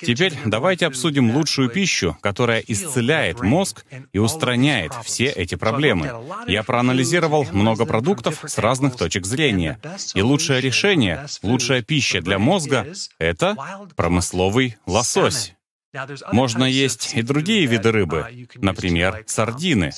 Теперь давайте обсудим лучшую пищу, которая исцеляет мозг и устраняет все эти проблемы. Я проанализировал много продуктов с разных точек зрения. И лучшее решение, лучшая пища для мозга — это промысловый лосось. Можно есть и другие виды рыбы, например, сардины.